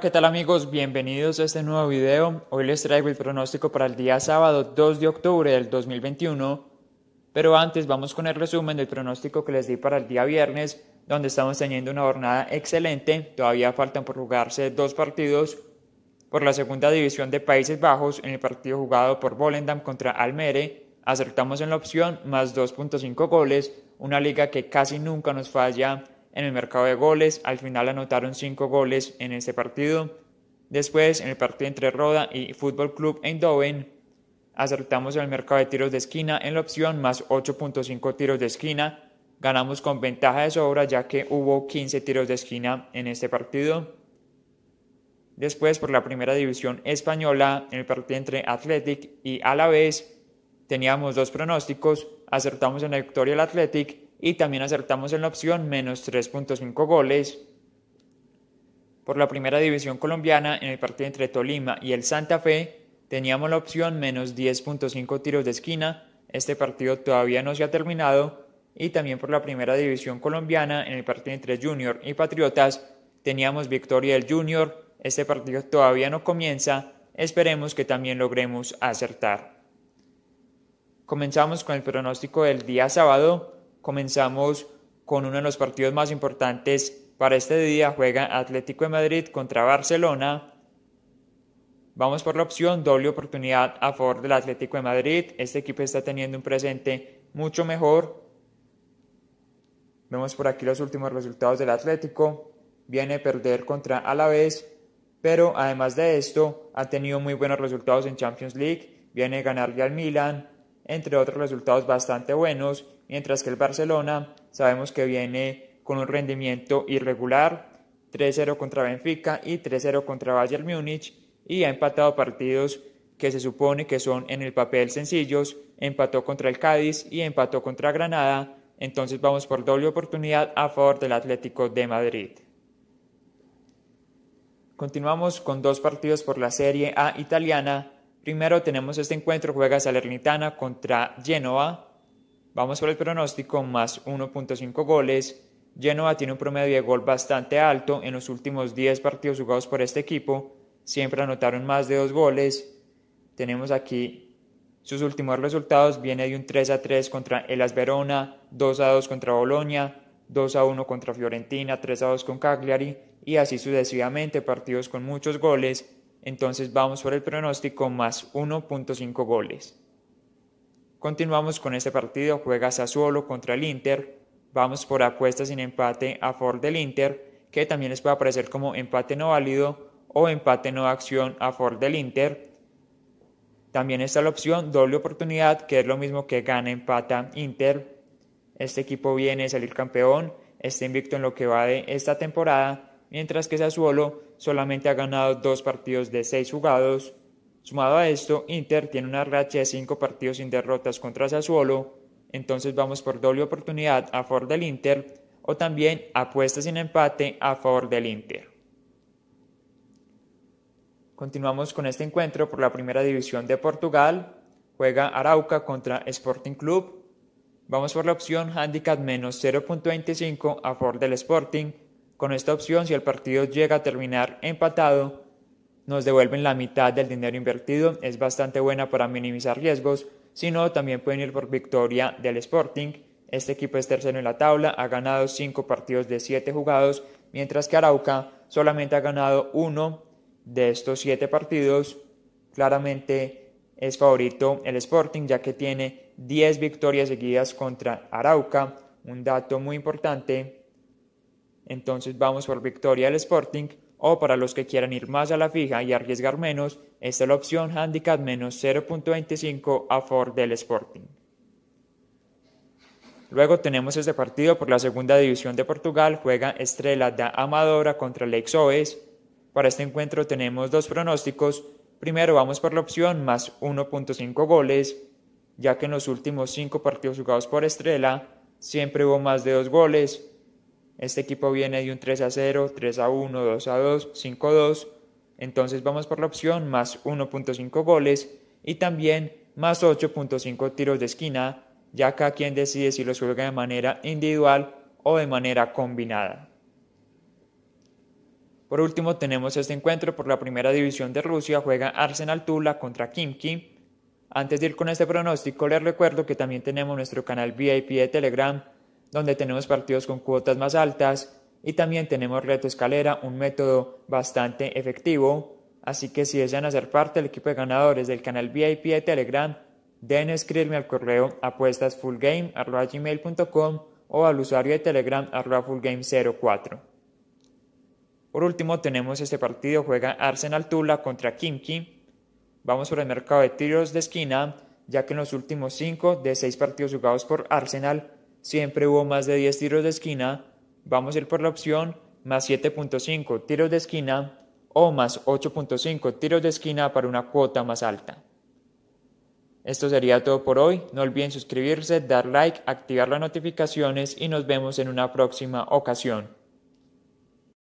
¿Qué tal amigos? Bienvenidos a este nuevo video. Hoy les traigo el pronóstico para el día sábado 2 de octubre del 2021. Pero antes vamos con el resumen del pronóstico que les di para el día viernes, donde estamos teniendo una jornada excelente. Todavía faltan por jugarse dos partidos por la segunda división de Países Bajos en el partido jugado por Volendam contra Almere. Acertamos en la opción más 2.5 goles, una liga que casi nunca nos falla en el mercado de goles. Al final anotaron 5 goles en este partido. Después, en el partido entre Roda y Fútbol Club Eindhoven, acertamos en el mercado de tiros de esquina en la opción más 8.5 tiros de esquina. Ganamos con ventaja de sobra ya que hubo 15 tiros de esquina en este partido. Después, por la primera división española, en el partido entre Athletic y Alavés, teníamos dos pronósticos. Acertamos en la victoria del Athletic y también acertamos en la opción menos 3.5 goles por la primera división colombiana en el partido entre Tolima y el Santa Fe teníamos la opción menos 10.5 tiros de esquina, este partido todavía no se ha terminado y también por la primera división colombiana en el partido entre Junior y Patriotas teníamos victoria del Junior, este partido todavía no comienza, esperemos que también logremos acertar. Comenzamos con el pronóstico del día sábado, comenzamos con uno de los partidos más importantes para este día. Juega Atlético de Madrid contra Barcelona. Vamos por la opción doble oportunidad a favor del Atlético de Madrid. Este equipo está teniendo un presente mucho mejor. Vemos por aquí los últimos resultados del Atlético. Viene a perder contra Alavés, pero además de esto ha tenido muy buenos resultados en Champions League. Viene a ganarle al Milan, entre otros resultados bastante buenos, mientras que el Barcelona sabemos que viene con un rendimiento irregular, 3-0 contra Benfica y 3-0 contra Bayern Múnich, y ha empatado partidos que se supone que son en el papel sencillos, empató contra el Cádiz y empató contra Granada, entonces vamos por doble oportunidad a favor del Atlético de Madrid. Continuamos con dos partidos por la Serie A italiana, Primero tenemos este encuentro, juega Salernitana contra Genoa. Vamos por el pronóstico, más 1.5 goles. Genoa tiene un promedio de gol bastante alto. En los últimos 10 partidos jugados por este equipo, siempre anotaron más de 2 goles. Tenemos aquí sus últimos resultados. Viene de un 3 a 3 contra Elas Verona, 2 a 2 contra Bolonia, 2 a 1 contra Fiorentina, 3 a 2 con Cagliari y así sucesivamente partidos con muchos goles entonces vamos por el pronóstico más 1.5 goles. Continuamos con este partido, juega Sassuolo contra el Inter. Vamos por apuestas sin empate a Ford del Inter, que también les puede aparecer como empate no válido o empate no acción a Ford del Inter. También está la opción doble oportunidad, que es lo mismo que gana, empata, Inter. Este equipo viene a salir campeón, está invicto en lo que va de esta temporada mientras que Sassuolo solamente ha ganado dos partidos de seis jugados. Sumado a esto, Inter tiene una racha de cinco partidos sin derrotas contra Sassuolo, entonces vamos por doble oportunidad a favor del Inter o también apuesta sin empate a favor del Inter. Continuamos con este encuentro por la primera división de Portugal. Juega Arauca contra Sporting Club. Vamos por la opción handicap menos 0.25 a favor del Sporting con esta opción, si el partido llega a terminar empatado, nos devuelven la mitad del dinero invertido, es bastante buena para minimizar riesgos, si no, también pueden ir por victoria del Sporting. Este equipo es tercero en la tabla, ha ganado cinco partidos de siete jugados, mientras que Arauca solamente ha ganado uno de estos siete partidos. Claramente es favorito el Sporting, ya que tiene 10 victorias seguidas contra Arauca, un dato muy importante entonces vamos por victoria del Sporting o para los que quieran ir más a la fija y arriesgar menos, esta es la opción handicap menos 0.25 a favor del Sporting. Luego tenemos este partido por la segunda división de Portugal, juega Estrela da Amadora contra Exoes. Para este encuentro tenemos dos pronósticos. Primero vamos por la opción más 1.5 goles, ya que en los últimos cinco partidos jugados por Estrela siempre hubo más de dos goles, este equipo viene de un 3 a 0, 3 a 1, 2 a 2, 5 a 2. Entonces vamos por la opción más 1.5 goles y también más 8.5 tiros de esquina, ya que a quien decide si los juega de manera individual o de manera combinada. Por último tenemos este encuentro por la primera división de Rusia, juega Arsenal Tula contra Kimki. Antes de ir con este pronóstico les recuerdo que también tenemos nuestro canal VIP de Telegram donde tenemos partidos con cuotas más altas y también tenemos reto escalera, un método bastante efectivo. Así que si desean hacer parte del equipo de ganadores del canal VIP de Telegram, deben escribirme al correo apuestasfullgame.com o al usuario de Telegram fullgame04. Por último, tenemos este partido, juega Arsenal Tula contra Kimki. Vamos por el mercado de tiros de esquina, ya que en los últimos 5 de 6 partidos jugados por Arsenal, siempre hubo más de 10 tiros de esquina, vamos a ir por la opción más 7.5 tiros de esquina o más 8.5 tiros de esquina para una cuota más alta. Esto sería todo por hoy. No olviden suscribirse, dar like, activar las notificaciones y nos vemos en una próxima ocasión.